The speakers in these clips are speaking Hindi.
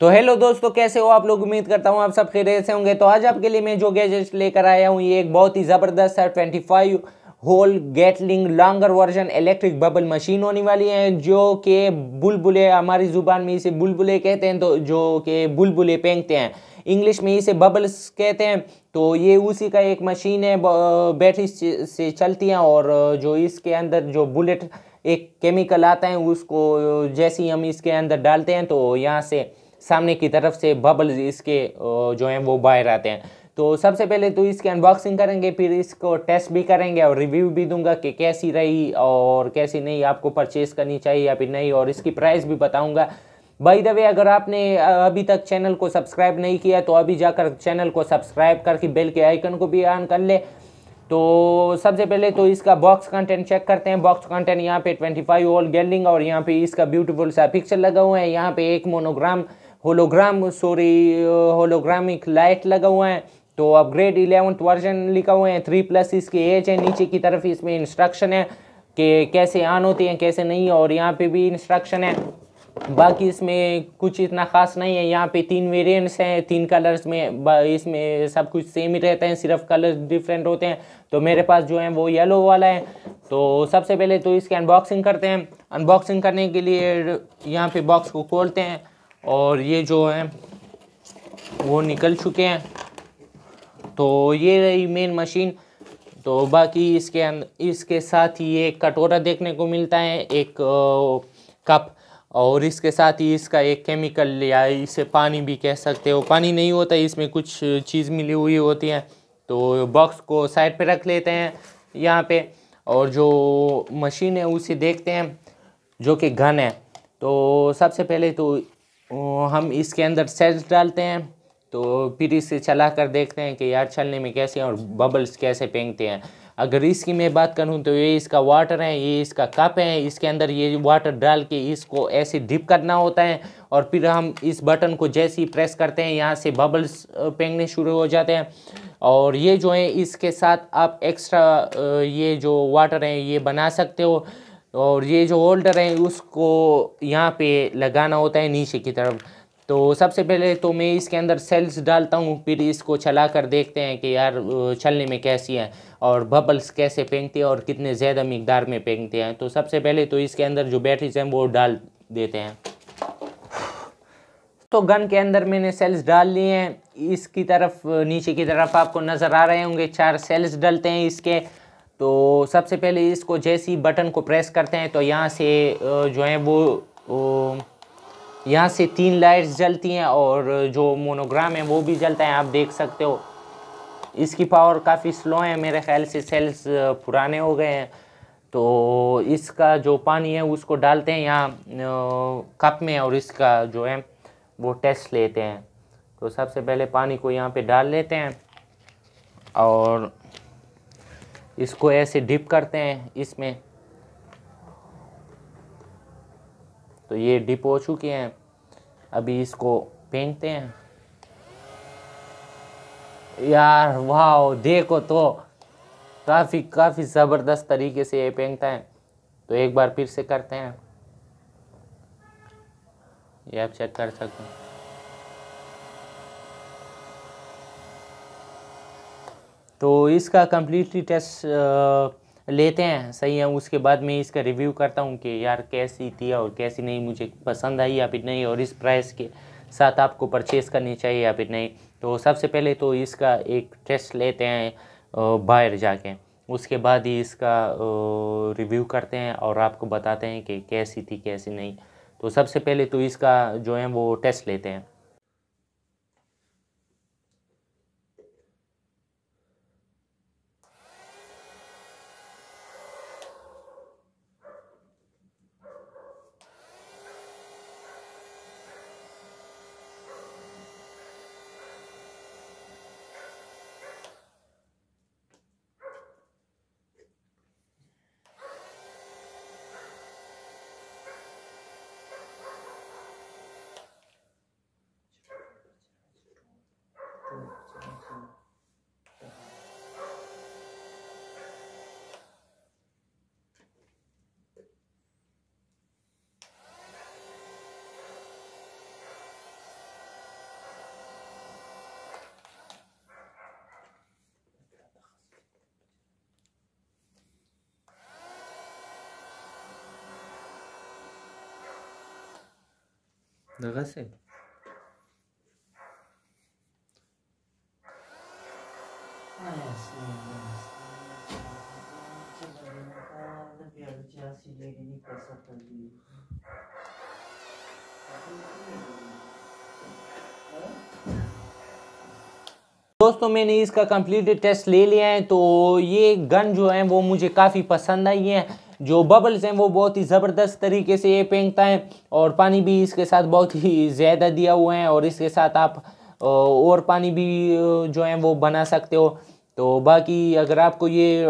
तो हेलो दोस्तों कैसे हो आप लोग उम्मीद करता हूँ आप सब खेरे से होंगे तो आज आपके लिए मैं जो गैजेट लेकर आया हूँ ये एक बहुत ही ज़बरदस्त है twenty five hole Gatling longer version electric bubble machine होने वाली है जो कि बुलबुले हमारी ज़ुबान में इसे बुलबुले कहते हैं तो जो कि बुलबुले पेंकते हैं इंग्लिश में इसे बबल्स कहते हैं तो ये उसी का एक मशीन है बैटरी से चलती हैं और जो इसके अंदर जो बुलेट एक केमिकल आता है उसको जैसे ही हम इसके अंदर डालते हैं तो यहाँ से सामने की तरफ से बबल्स इसके जो हैं वो बाहर आते हैं तो सबसे पहले तो इसकी अनबॉक्सिंग करेंगे फिर इसको टेस्ट भी करेंगे और रिव्यू भी दूंगा कि कैसी रही और कैसी नहीं आपको परचेज़ करनी चाहिए या फिर नहीं और इसकी प्राइस भी बताऊँगा बाई द वे अगर आपने अभी तक चैनल को सब्सक्राइब नहीं किया तो अभी जाकर चैनल को सब्सक्राइब करके बेल के आइकन को भी ऑन कर ले तो सबसे पहले तो इसका बॉक्स कंटेंट चेक करते हैं बॉक्स कंटेंट यहाँ पे 25 फाइव ओल्ड गैलिंग और यहाँ पे इसका ब्यूटीफुल सा पिक्चर लगा हुआ है यहाँ पे एक monogram hologram sorry holographic light लगा हुआ है तो अपग्रेड इलेवंथ वर्जन लिखा हुआ है थ्री प्लस इसकी एज है नीचे की तरफ इसमें इंस्ट्रक्शन है कि कैसे ऑन होती हैं कैसे नहीं और यहाँ पे भी इंस्ट्रक्शन है बाकी इसमें कुछ इतना ख़ास नहीं है यहाँ पे तीन वेरिएंट्स हैं तीन कलर्स में इसमें सब कुछ सेम ही रहते हैं सिर्फ कलर्स डिफरेंट होते हैं तो मेरे पास जो है वो येलो वाला है तो सबसे पहले तो इसकी अनबॉक्सिंग करते हैं अनबॉक्सिंग करने के लिए यहाँ पे बॉक्स को खोलते हैं और ये जो है वो निकल चुके हैं तो ये रही मेन मशीन तो बाकी इसके अंदर इसके साथ ही एक कटोरा देखने को मिलता है एक कप और इसके साथ ही इसका एक केमिकल या इसे पानी भी कह सकते हो पानी नहीं होता इसमें कुछ चीज़ मिली हुई होती है तो बॉक्स को साइड पे रख लेते हैं यहाँ पे और जो मशीन है उसे देखते हैं जो कि घन है तो सबसे पहले तो हम इसके अंदर सेल्स डालते हैं तो फिर इसे चला कर देखते हैं कि यार चलने में कैसे और बबल्स कैसे पेंगते हैं अगर इसकी मैं बात करूं तो ये इसका वाटर है ये इसका कप है इसके अंदर ये वाटर डाल के इसको ऐसे डिप करना होता है और फिर हम इस बटन को जैसे ही प्रेस करते हैं यहाँ से बबल्स पेंगने शुरू हो जाते हैं और ये जो है इसके साथ आप एक्स्ट्रा ये जो वाटर हैं ये बना सकते हो और ये जो होल्डर है उसको यहाँ पे लगाना होता है नीचे की तरफ तो सबसे पहले तो मैं इसके अंदर सेल्स डालता हूँ फिर इसको चला कर देखते हैं कि यार चलने में कैसी है और बबल्स कैसे फेंकते हैं और कितने ज़्यादा मकदार में फेंकते हैं तो सबसे पहले तो इसके अंदर जो बैटरीज हैं वो डाल देते हैं तो गन के अंदर मैंने सेल्स डाल लिए हैं इसकी तरफ नीचे की तरफ आपको नज़र आ रहे होंगे चार सेल्स डलते हैं इसके तो सबसे पहले इसको जैसे ही बटन को प्रेस करते हैं तो यहाँ से जो है वो, यहाँ से तीन लाइट्स जलती हैं और जो मोनोग्राम है वो भी जलता है आप देख सकते हो इसकी पावर काफ़ी स्लो है मेरे ख्याल से सेल्स पुराने हो गए हैं तो इसका जो पानी है उसको डालते हैं यहाँ कप में और इसका जो है वो टेस्ट लेते हैं तो सबसे पहले पानी को यहाँ पे डाल लेते हैं और इसको ऐसे डिप करते हैं इसमें तो ये डिप हो चुके हैं अभी इसको पहनते हैं यार वाह देखो तो काफ़ी काफ़ी ज़बरदस्त तरीके से ये पहनता है तो एक बार फिर से करते हैं ये आप चेक कर सकते हैं तो इसका कम्प्लीटली टेस्ट लेते हैं सही है उसके बाद मैं इसका रिव्यू करता हूँ कि यार कैसी थी और कैसी नहीं मुझे पसंद आई या फिर नहीं और इस प्राइस के साथ आपको परचेस करनी चाहिए या फिर नहीं तो सबसे पहले तो इसका एक टेस्ट लेते हैं बाहर जाके उसके बाद ही इसका रिव्यू करते हैं और आपको बताते हैं कि कैसी थी कैसी नहीं तो सबसे पहले तो इसका जो है वो टेस्ट लेते हैं 나가세요. दोस्तों मैंने इसका कंप्लीट टेस्ट ले लिया है तो ये गन जो है वो मुझे काफ़ी पसंद आई है जो बबल्स हैं वो बहुत ही ज़बरदस्त तरीके से ये पेंकता है और पानी भी इसके साथ बहुत ही ज़्यादा दिया हुआ है और इसके साथ आप और पानी भी जो है वो बना सकते हो तो बाकी अगर आपको ये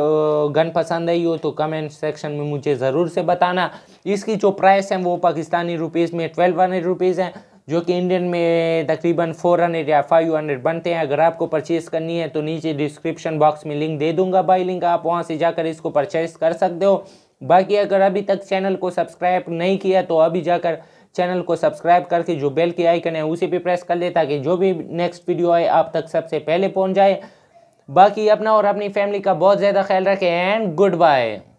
गन पसंद आई हो तो कमेंट सेक्शन में मुझे ज़रूर से बताना इसकी जो प्राइस है वो पाकिस्तानी रुपीज़ में ट्वेल्व हंड्रेड रुपीज़ हैं जो कि इंडियन में तकरीबन फोर हंड्रेड या फाइव हंड्रेड बनते हैं अगर आपको परचेज़ करनी है तो नीचे डिस्क्रिप्शन बॉक्स में लिंक दे दूंगा बाई लिंक आप वहाँ से जाकर इसको परचेज़ कर सकते हो बाकी अगर अभी तक चैनल को सब्सक्राइब नहीं किया तो अभी जाकर चैनल को सब्सक्राइब करके जो बेल की आइकन है उसी भी प्रेस कर ले ताकि जो भी नेक्स्ट वीडियो आए आप तक सबसे पहले पहुंच जाए बाकी अपना और अपनी फैमिली का बहुत ज़्यादा ख्याल रखें एंड गुड बाय